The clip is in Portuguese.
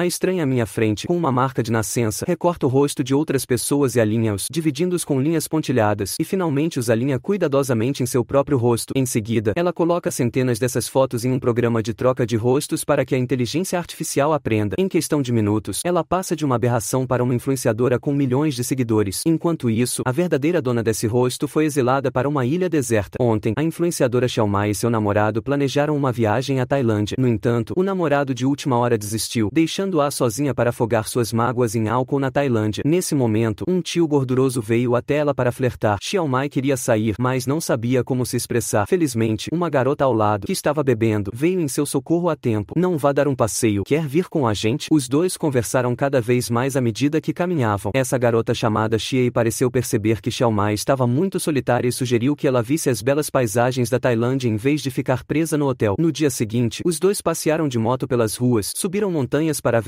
A estranha à minha frente, com uma marca de nascença, recorta o rosto de outras pessoas e alinha-os, dividindo-os com linhas pontilhadas, e finalmente os alinha cuidadosamente em seu próprio rosto. Em seguida, ela coloca centenas dessas fotos em um programa de troca de rostos para que a inteligência artificial aprenda. Em questão de minutos, ela passa de uma aberração para uma influenciadora com milhões de seguidores. Enquanto isso, a verdadeira dona desse rosto foi exilada para uma ilha deserta. Ontem, a influenciadora Xiaomai e seu namorado planejaram uma viagem à Tailândia. No entanto, o namorado de última hora desistiu, deixando deixando-a sozinha para afogar suas mágoas em álcool na Tailândia. Nesse momento, um tio gorduroso veio até ela para flertar. Xiao Mai queria sair, mas não sabia como se expressar. Felizmente, uma garota ao lado, que estava bebendo, veio em seu socorro a tempo. Não vá dar um passeio, quer vir com a gente? Os dois conversaram cada vez mais à medida que caminhavam. Essa garota chamada Xiei pareceu perceber que Xiao Mai estava muito solitária e sugeriu que ela visse as belas paisagens da Tailândia em vez de ficar presa no hotel. No dia seguinte, os dois passearam de moto pelas ruas, subiram montanhas para